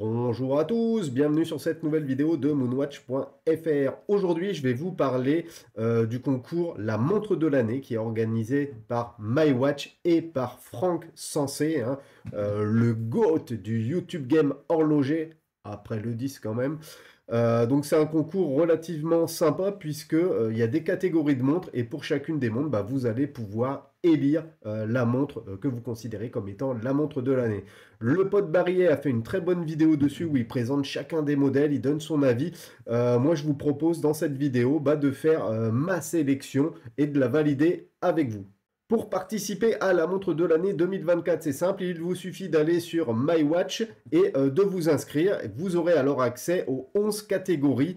Bonjour à tous, bienvenue sur cette nouvelle vidéo de moonwatch.fr. Aujourd'hui, je vais vous parler euh, du concours La montre de l'année qui est organisé par MyWatch et par Franck Sensé, hein. euh, le GOAT du YouTube Game horloger, après le 10 quand même. Euh, donc c'est un concours relativement sympa puisque il y a des catégories de montres et pour chacune des montres, bah, vous allez pouvoir lire euh, la montre euh, que vous considérez comme étant la montre de l'année. Le pote Barrier a fait une très bonne vidéo dessus où il présente chacun des modèles, il donne son avis. Euh, moi, je vous propose dans cette vidéo bah, de faire ma sélection et de la valider avec vous. Pour participer à la montre de l'année 2024, c'est simple, il vous suffit d'aller sur My Watch et de vous inscrire. Vous aurez alors accès aux 11 catégories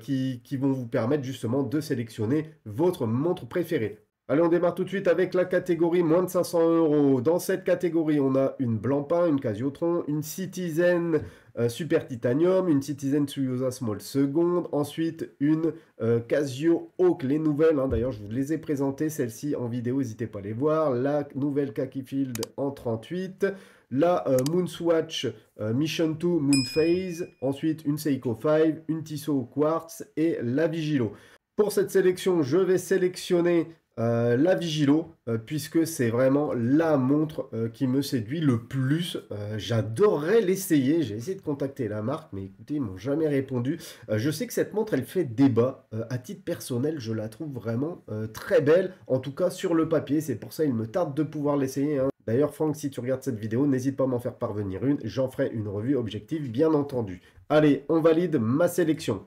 qui, vont vous permettre justement de sélectionner votre montre préférée. Allez, on démarre tout de suite avec la catégorie moins de 500 euros. Dans cette catégorie, on a une Blancpain, une Casio Tron, une Citizen euh, Super Titanium, une Citizen Suyosa Small Second, ensuite une euh, Casio Hawk, les nouvelles. Hein. D'ailleurs, je vous les ai présentées, celles-ci en vidéo, n'hésitez pas à les voir. La nouvelle Kaki Field en 38, la Moon euh, Moonswatch Mission 2 Phase, ensuite une Seiko 5, une Tissot Quartz et la Vigilo. Pour cette sélection, je vais sélectionner euh, la Vigilo, euh, puisque c'est vraiment la montre euh, qui me séduit le plus. J'adorerais l'essayer. J'ai essayé de contacter la marque, mais écoutez, ils m'ont jamais répondu. je sais que cette montre, elle fait débat. à titre personnel, je la trouve vraiment très belle, en tout cas sur le papier. C'est pour ça qu'il me tarde de pouvoir l'essayer. Hein. D'ailleurs, Franck, si tu regardes cette vidéo, n'hésite pas à m'en faire parvenir une. J'en ferai une revue objective, bien entendu. Allez, on valide ma sélection.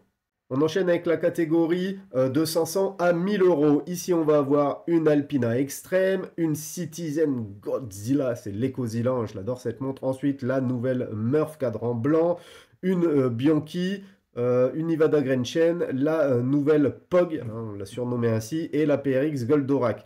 On enchaîne avec la catégorie euh, de 500 à 1000 euros. Ici, on va avoir une Alpina Extreme, une Citizen Godzilla, c'est l'Ecozilla, je l'adore cette montre. Ensuite, la nouvelle Murph cadran blanc, une euh, Bianchi, euh, une Nevada Grand la nouvelle POG, hein, on l'a surnommée ainsi, et la PRX Goldorak.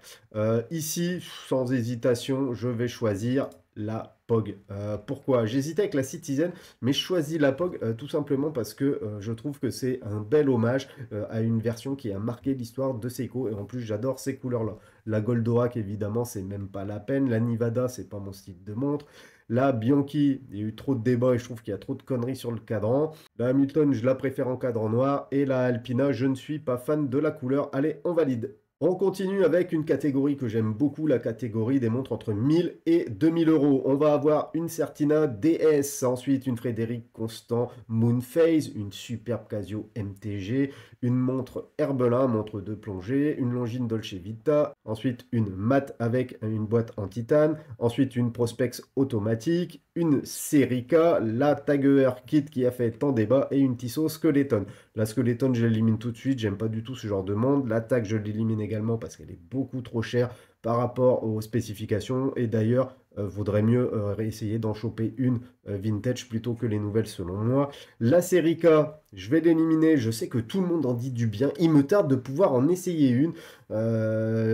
ici, sans hésitation, je vais choisir la POG. Euh, pourquoi J'hésitais avec la Citizen, mais je choisis la POG euh, tout simplement parce que euh, je trouve que c'est un bel hommage à une version qui a marqué l'histoire de Seiko, et en plus j'adore ces couleurs-là. La Goldorak, évidemment, c'est même pas la peine. La Nivada, c'est pas mon style de montre. La Bianchi, il y a eu trop de débats et je trouve qu'il y a trop de conneries sur le cadran. La Hamilton, je la préfère en cadran noir. Et la Alpina, je ne suis pas fan de la couleur. Allez, on valide. On continue avec une catégorie que j'aime beaucoup, la catégorie des montres entre 1000 et 2000 euros. On va avoir une Certina DS, ensuite une Frédéric Constant Moonphase, une superbe Casio MTG, une montre Herbelin, montre de plongée, une Longine Dolce Vita, ensuite une Matte avec une boîte en titane, ensuite une Prospex automatique, une Serica, la Tagger Kit qui a fait tant débat et une Tissot Skeleton. La Skeleton, je l'élimine tout de suite, j'aime pas du tout ce genre de monde. La Tag, je l'élimine également parce qu'elle est beaucoup trop chère par rapport aux spécifications. Et d'ailleurs, euh, vaudrait mieux euh, essayer d'en choper une euh, vintage plutôt que les nouvelles selon moi. La série K, je vais l'éliminer, je sais que tout le monde en dit du bien, il me tarde de pouvoir en essayer une.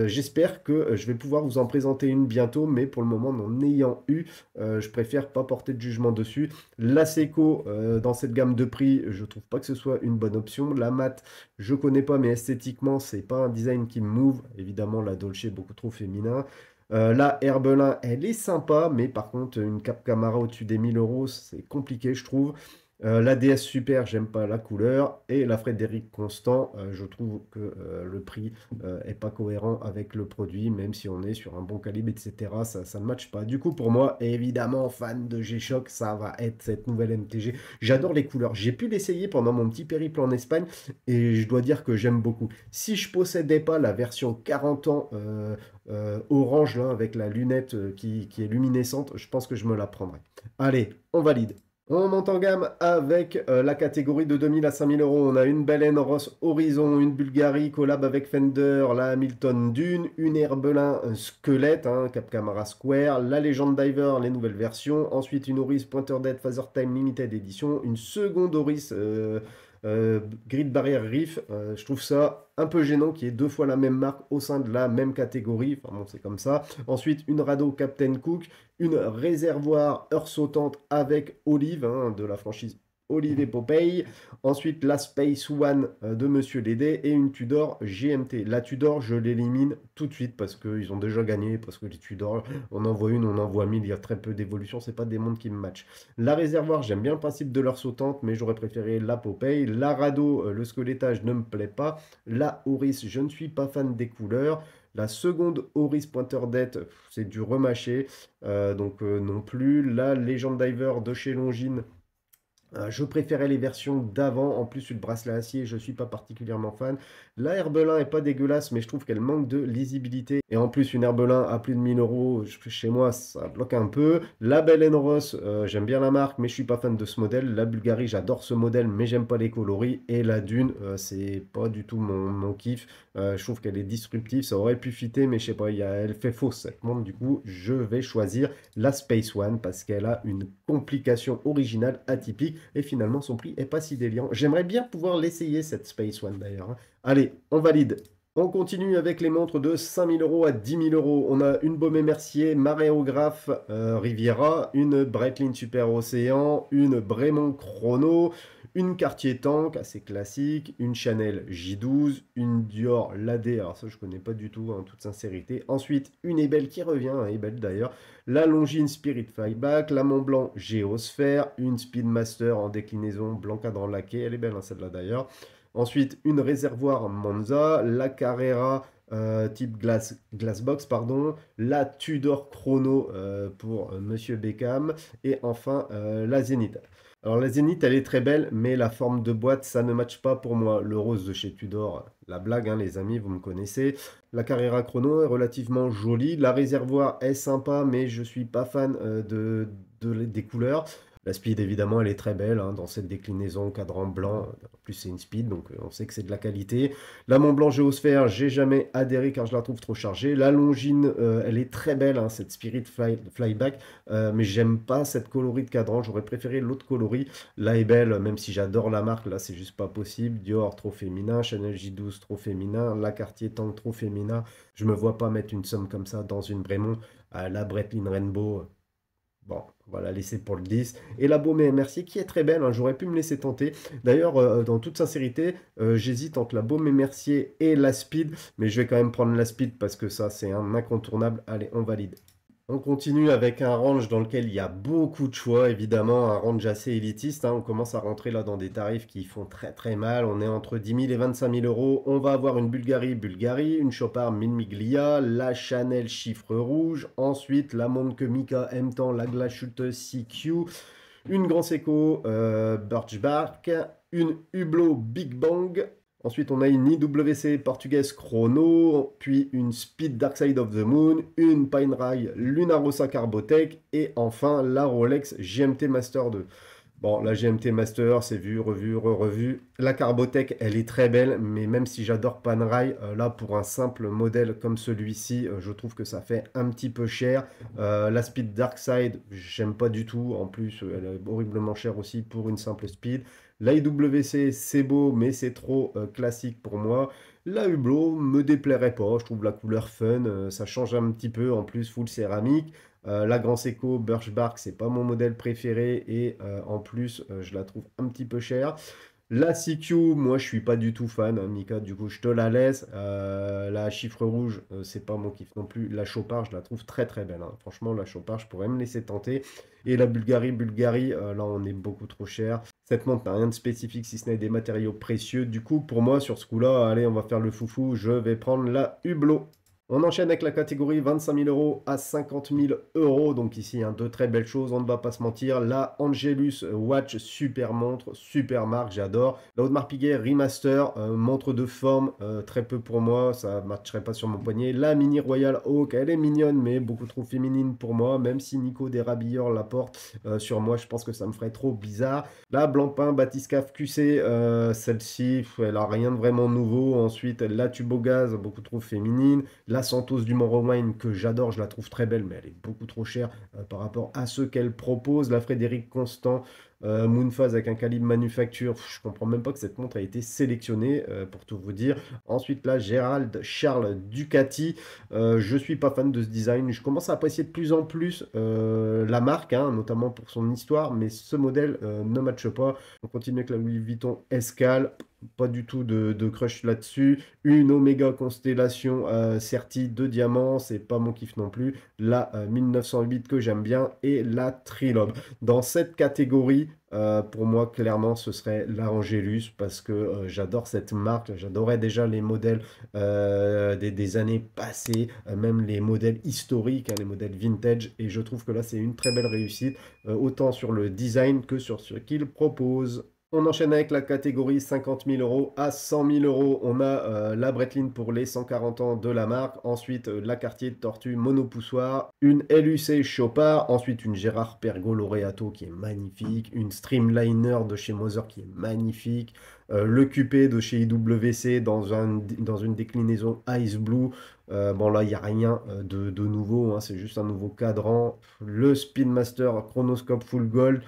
J'espère que je vais pouvoir vous en présenter une bientôt, mais pour le moment n'en ayant eu, je préfère pas porter de jugement dessus. La Seco, dans cette gamme de prix, je trouve pas que ce soit une bonne option. La mat, je connais pas, mais esthétiquement, c'est pas un design qui me move. Évidemment, la Dolce est beaucoup trop féminin. Euh, La Herbelin, elle est sympa, mais par contre, une Cap Camara au-dessus des 1000 euros, c'est compliqué, je trouve. Euh, la DS Super, j'aime pas la couleur. Et la Frédéric Constant, euh, je trouve que euh, le prix est pas cohérent avec le produit, même si on est sur un bon calibre, etc. Ça, ça ne matche pas. Du coup, pour moi, évidemment, fan de G-Shock, ça va être cette nouvelle MTG. J'adore les couleurs. J'ai pu l'essayer pendant mon petit périple en Espagne et je dois dire que j'aime beaucoup. Si je possédais pas la version 40 ans orange avec la lunette qui, qui est luminescente, je pense que je me la prendrais. Allez, on valide. On monte en gamme avec euh, la catégorie de 2000 à 5000 euros. On a une Baleine Ross Horizon, une Bulgarie collab avec Fender, la Hamilton Dune, une Herbelin Squelette, un hein, Cap Camara Square, la Legend Diver, les nouvelles versions. Ensuite une Oris Pointer Dead Phaser Time Limited Edition, une seconde Oris euh, euh, Grid Barrière Reef, euh, je trouve ça un peu gênant qu'il y ait deux fois la même marque au sein de la même catégorie. Enfin bon, c'est comme ça. Ensuite, une radeau Captain Cook, une réservoir heure sautante avec Olive hein, de la franchise Olivier Popeye. Ensuite, la Space One euh, de Monsieur Lédé et une Tudor GMT. La Tudor, je l'élimine tout de suite parce qu'ils ont déjà gagné, parce que les Tudor, on en voit une, on en voit mille, il y a très peu d'évolution, c'est pas des mondes qui me matchent. La Réservoir, j'aime bien le principe de leur sautante, mais j'aurais préféré la Popeye. La Rado, euh, le squelettage ne me plaît pas. La Horis, je ne suis pas fan des couleurs. La seconde Horis Pointer Death, c'est du remâché, euh, donc non plus. La Legend Diver de chez Longines, euh, je préférais les versions d'avant, en plus le bracelet acier, je ne suis pas particulièrement fan. La Herbelin est pas dégueulasse, mais je trouve qu'elle manque de lisibilité. Et en plus, une Herbelin à plus de 1000 euros, chez moi, ça bloque un peu. La Belle Ross, euh, j'aime bien la marque, mais je ne suis pas fan de ce modèle. La Bulgarie, j'adore ce modèle, mais j'aime pas les coloris. Et la Dune, euh, c'est pas du tout mon, kiff. je trouve qu'elle est disruptive, ça aurait pu fitter, mais je sais pas, y elle fait fausse Du coup, je vais choisir la Space One parce qu'elle a une complication originale atypique et finalement son prix est pas si déliant. J'aimerais bien pouvoir l'essayer cette Space One d'ailleurs. Hein. Allez, on valide. On continue avec les montres de 5000 euros à 10 000 euros. On a une Baumé Mercier, Maréographe euh, Riviera, une Breitling Super Océan, une Bremont Chrono, une quartier tank assez classique, une Chanel J12, une Dior Ladé, alors ça je connais pas du tout en hein, toute sincérité. Ensuite, une Ebel qui revient, hein, Ebel d'ailleurs, la Longines Spirit Flyback, la Montblanc Géosphère, une Speedmaster en déclinaison blanc cadran laqué, elle est belle hein, celle-là d'ailleurs. Ensuite, une réservoir Monza, la Carrera euh, type glass, Glassbox, pardon, la Tudor Chrono euh, pour euh, Monsieur Beckham, et enfin la Zenith. Alors la Zénith, elle est très belle, mais la forme de boîte, ça ne matche pas pour moi. Le rose de chez Tudor, la blague, hein, les amis, vous me connaissez. La Carrera Chrono est relativement jolie. La réservoir est sympa, mais je suis pas fan euh, des couleurs. La speed, évidemment, elle est très belle hein, dans cette déclinaison cadran blanc. En plus, c'est une speed, donc euh, on sait que c'est de la qualité. La Mont Blanc Géosphère, j'ai jamais adhéré car je la trouve trop chargée. La Longine, euh, elle est très belle, hein, cette Spirit Flyback, euh, mais j'aime pas cette coloris de cadran. J'aurais préféré l'autre coloris. La est belle, même si j'adore la marque, là, c'est juste pas possible. Dior, trop féminin. Chanel J12, trop féminin. La Cartier Tank, trop féminin. Je me vois pas mettre une somme comme ça dans une Bremont. la Breitling Rainbow, bon, voilà, laisser pour le 10. Et la et Mercier, qui est très belle, hein, j'aurais pu me laisser tenter. D'ailleurs, euh, dans toute sincérité, euh, j'hésite entre la et Mercier et la Speed, mais je vais quand même prendre la Speed parce que ça, c'est un incontournable. Allez, on valide. On continue avec un range dans lequel il y a beaucoup de choix, évidemment, un range assez élitiste. Hein. On commence à rentrer là dans des tarifs qui font très très mal. On est entre 10 000 et 25 000 euros. On va avoir une Bulgarie, Bulgarie, une Chopard Miglia, la Chanel Chiffre Rouge, ensuite la montre que Mika m tant, la glashütte CQ, une Grand Seco birch euh, Birchbark, une Hublot Big Bang, Ensuite, on a une IWC portugaise Chrono, puis une Speed Dark Side of the Moon, une Rail Lunarosa Carbotech et enfin la Rolex GMT Master 2. Bon, la GMT Master, c'est vu, revu, re-revu. La Carbotech, elle est très belle, mais même si j'adore Panerai, rail euh, là, pour un simple modèle comme celui-ci, euh, je trouve que ça fait un petit peu cher. Euh, la Speed Dark Side, j'aime pas du tout. En plus, elle est horriblement chère aussi pour une simple Speed. La IWC, c'est beau, mais c'est trop euh, classique pour moi. La Hublot me déplairait pas, je trouve la couleur fun, euh, ça change un petit peu, en plus full céramique. Euh, la Grand Seco Birchbark, c'est pas mon modèle préféré et en plus je la trouve un petit peu chère. La CQ, moi je suis pas du tout fan, hein, Mika, du coup je te la laisse. Euh, la chiffre rouge, euh, c'est pas mon kiff non plus. La Chopard, je la trouve très très belle. Hein. Franchement, la Chopard, je pourrais me laisser tenter. Et la Bulgarie, Bulgarie, euh, là on est beaucoup trop cher. Cette montre n'a rien de spécifique si ce n'est des matériaux précieux. Du coup, pour moi, sur ce coup-là, allez, on va faire le foufou. Je vais prendre la Hublot. On enchaîne avec la catégorie 25 000 euros à 50 000 euros. Donc ici, un hein, deux très belles choses, on ne va pas se mentir. La Angelus Watch, super montre, super marque, j'adore. La haute Piguet Remaster, euh, montre de forme, euh, très peu pour moi, ça ne matcherait pas sur mon poignet. La Mini Royal Oak, elle est mignonne, mais beaucoup trop féminine pour moi. Même si Nico Rabilleurs la porte euh, sur moi, je pense que ça me ferait trop bizarre. La Blancpain Batiscaf QC, celle-ci, elle a rien de vraiment nouveau. Ensuite, la Tubogaz, beaucoup trop féminine. La Santos du Mont-Romain que j'adore, je la trouve très belle, mais elle est beaucoup trop chère euh, par rapport à ce qu'elle propose. La Frédéric Constant euh, Moonphase avec un calibre manufacture, je comprends même pas que cette montre a été sélectionnée euh, pour tout vous dire. Ensuite la Gérald Charles Ducati, je suis pas fan de ce design, je commence à apprécier de plus en plus la marque, hein, notamment pour son histoire, mais ce modèle ne matche pas. On continue avec la Louis Vuitton Escale, pas du tout de, crush là-dessus. Une Omega Constellation euh, Certi, deux diamants, c'est pas mon kiff non plus. La 1908 euh, que j'aime bien et la Trilobe. Dans cette catégorie, euh, pour moi, clairement, ce serait la Angelus parce que euh, j'adore cette marque. J'adorais déjà les modèles des, années passées, même les modèles historiques, hein, les modèles vintage. Et je trouve que là, c'est une très belle réussite, autant sur le design que sur ce qu'il propose. On enchaîne avec la catégorie 50 000 euros à 100 000 euros. On a euh, la Breitling pour les 140 ans de la marque. Ensuite, euh, la Cartier de tortue monopoussoir. Une LUC Chopard. Ensuite, une Gérard Pergo L'Oreato qui est magnifique. Une Streamliner de chez Moser qui est magnifique. Euh, le QP de chez IWC dans, un, dans une déclinaison Ice Blue. bon, là, il n'y a rien de, nouveau, hein. c'est juste un nouveau cadran. Le Speedmaster Chronoscope Full Gold.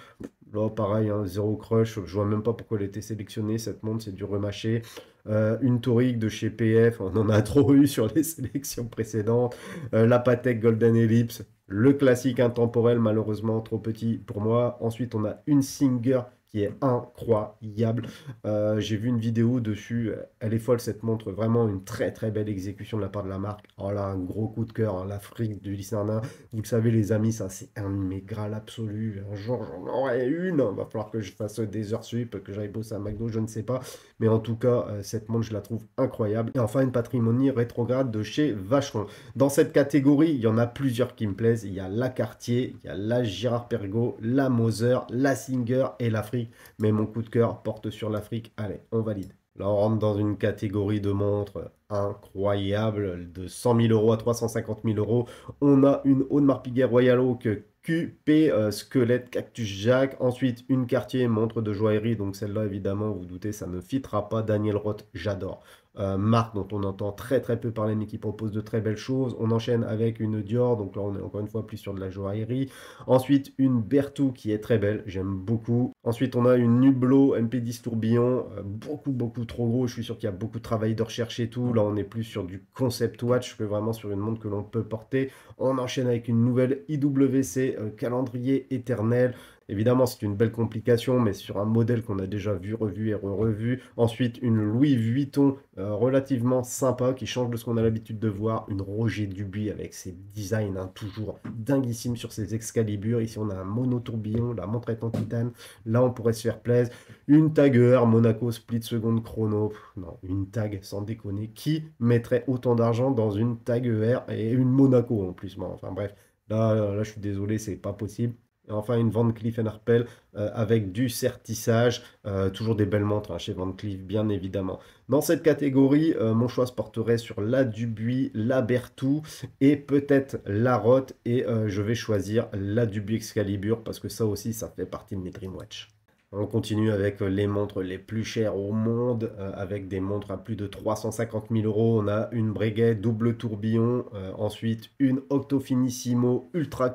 Là, pareil, Zero hein, zéro crush. Je vois même pas pourquoi elle a été sélectionnée. Cette montre, c'est du remâché. Euh, une tourique de chez PF, on en a trop eu sur les sélections précédentes. Euh, la Patek Golden Ellipse, le classique intemporel, malheureusement trop petit pour moi. Ensuite, on a une Singer qui est incroyable. Euh, j'ai vu une vidéo dessus, elle est folle cette montre, vraiment une très très belle exécution de la part de la marque. Oh là, un gros coup de cœur, hein. l'Afrique du Lycerna, vous le savez les amis, ça c'est un de mes Un jour j'en aurai une, va falloir que je fasse des heures sup, que j'aille bosser à McDo, je ne sais pas. Mais en tout cas, euh, cette montre je la trouve incroyable. Et enfin une patrimonie rétrograde de chez Vacheron. Dans cette catégorie, il y en a plusieurs qui me plaisent. Il y a la Cartier, il y a la Girard Pergo la Moser, la Singer et l'Afrique mais mon coup de cœur porte sur l'Afrique. Allez, on valide. Là, on rentre dans une catégorie de montres incroyable, de 100 000 euros à 350 000 euros. On a une Audemars Piguet Royal Oak QP euh, squelette cactus Jack. Ensuite, une Cartier, montre de joaillerie. Donc celle-là, évidemment, vous, vous doutez, ça ne fitera pas. Daniel Roth, j'adore. Euh, marque dont on entend très très peu parler mais qui propose de très belles choses. On enchaîne avec une Dior, donc là on est encore une fois plus sur de la joaillerie. Ensuite une Bertou qui est très belle, j'aime beaucoup. Ensuite, on a une Hublot MP10 tourbillon, euh, beaucoup, beaucoup trop gros. Je suis sûr qu'il y a beaucoup de travail de recherche et tout. Là, on est plus sur du concept watch que vraiment sur une montre que l'on peut porter. On enchaîne avec une nouvelle IWC, euh, calendrier éternel. Évidemment, c'est une belle complication, mais sur un modèle qu'on a déjà vu, revu et re-revu. Ensuite, une Louis Vuitton euh, relativement sympa qui change de ce qu'on a l'habitude de voir. Une Roger Dubuis avec ses designs hein, toujours dinguissimes sur ses Excalibur. Ici, on a un monotourbillon, la montre est en titane. Là, on pourrait se faire plaisir. Une tag Monaco, split seconde chrono. non, une tag, sans déconner. Qui mettrait autant d'argent dans une tag ER et une Monaco en plus Enfin bref, là, là, là je suis désolé, c'est pas possible enfin une Van Cleef Arpels euh, avec du sertissage, euh, toujours des belles montres hein, chez Van Cleef bien évidemment. Dans cette catégorie, euh, mon choix se porterait sur la Dubuis, la Bertou et peut-être la Roth et je vais choisir la Dubuis Excalibur parce que ça aussi ça fait partie de mes Dreamwatch. On continue avec euh, les montres les plus chères au monde, euh, avec des montres à plus de 350 000 euros. On a une Breguet double tourbillon, euh, ensuite une Octo Finissimo Ultra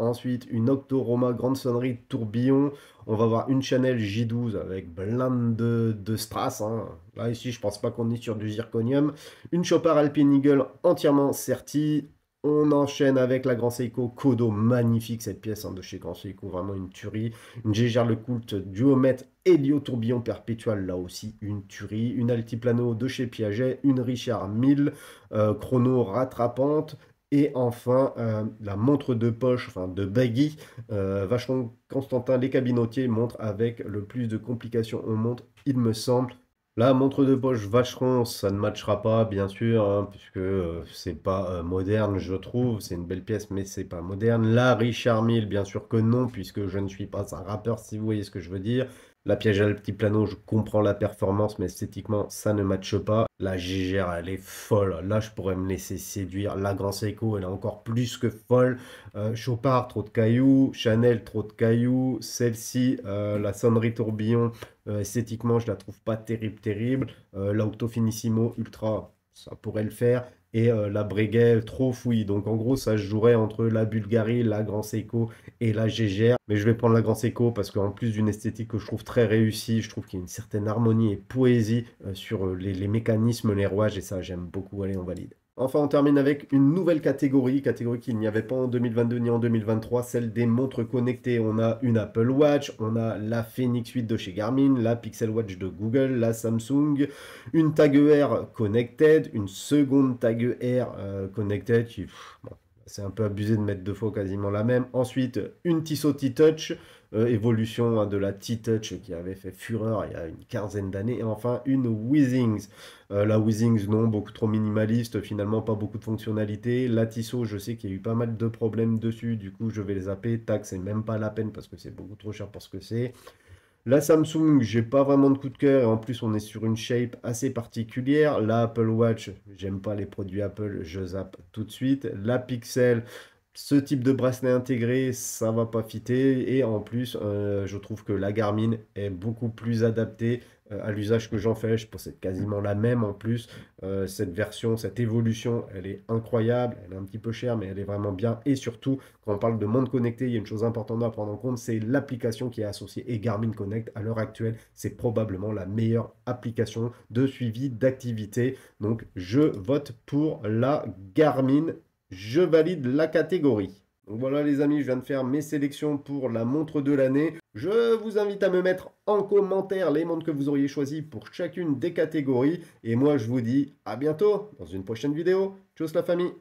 ensuite une Octo Roma Grande Sonnerie tourbillon. On va avoir une Chanel J12 avec blinde de, strass. Hein. Là, ici, je pense pas qu'on est sur du zirconium. Une Chopard Alpine Eagle entièrement sertie. On enchaîne avec la Grand Seiko Kodo, magnifique cette pièce hein, de chez Grand Seiko, vraiment une tuerie. Une Gégère Le Coult Duomètre Helio Tourbillon Perpétuel, là aussi une tuerie. Une Altiplano de chez Piaget, une Richard 1000, euh, chrono rattrapante. Et enfin, euh, la montre de poche, enfin de baggy, euh, Vacheron Constantin, les cabinotiers montre avec le plus de complications au montre, il me semble. La montre de poche Vacheron, ça ne matchera pas, bien sûr, hein, puisque euh, c'est pas euh, moderne, je trouve. C'est une belle pièce, mais c'est pas moderne. La Richard Mille, bien sûr que non, puisque je ne suis pas un rappeur, si vous voyez ce que je veux dire. La piège Plano, je comprends la performance, mais esthétiquement, ça ne matche pas. La Gigère, elle est folle. Là, je pourrais me laisser séduire. La Grand Seiko, elle est encore plus que folle. Euh, Chopard, trop de cailloux. Chanel, trop de cailloux. Celle-ci, euh, la sonnerie tourbillon, euh, esthétiquement, je la trouve pas terrible, terrible. L'Auto Finissimo Ultra, ça pourrait le faire et euh, la Breguet trop fouille. Donc en gros, ça se jouerait entre la Bulgarie, la Grand Seco et la GGR. Mais je vais prendre la Grand Seco parce qu'en plus d'une esthétique que je trouve très réussie, je trouve qu'il y a une certaine harmonie et poésie euh, sur euh, les, les mécanismes, les rouages et ça, j'aime beaucoup. Allez, on valide. Enfin, on termine avec une nouvelle catégorie, catégorie qu'il n'y avait pas en 2022 ni en 2023, celle des montres connectées. On a une Apple Watch, on a la Phoenix 8 de chez Garmin, la Pixel Watch de Google, la Samsung, une Tag ER Connected, une seconde Tag ER Connected c'est un peu abusé de mettre deux fois quasiment la même. Ensuite, une Tissot T-Touch, euh, évolution hein, de la T-Touch qui avait fait fureur il y a une quinzaine d'années, et enfin une Weezings. Euh, la Weezings, non, beaucoup trop minimaliste, finalement pas beaucoup de fonctionnalités. La Tissot, je sais qu'il y a eu pas mal de problèmes dessus, du coup je vais les zapper. Tac, c'est même pas la peine parce que c'est beaucoup trop cher pour ce que c'est. La Samsung, j'ai pas vraiment de coup de cœur et en plus on est sur une shape assez particulière. La Apple Watch, j'aime pas les produits Apple, je zappe tout de suite. La Pixel, ce type de bracelet intégré, ça va pas fitter. Et en plus, euh, je trouve que la Garmin est beaucoup plus adaptée euh, à l'usage que j'en fais. Je c'est quasiment la même en plus. Euh, cette version, cette évolution, elle est incroyable. Elle est un petit peu chère, mais elle est vraiment bien. Et surtout, quand on parle de monde connecté, il y a une chose importante à prendre en compte, c'est l'application qui est associée. Et Garmin Connect, à l'heure actuelle, c'est probablement la meilleure application de suivi d'activité. Donc, je vote pour la Garmin je valide la catégorie. Donc voilà les amis, je viens de faire mes sélections pour la montre de l'année. Je vous invite à me mettre en commentaire les montres que vous auriez choisies pour chacune des catégories. Et moi je vous dis à bientôt dans une prochaine vidéo. Tchuss la famille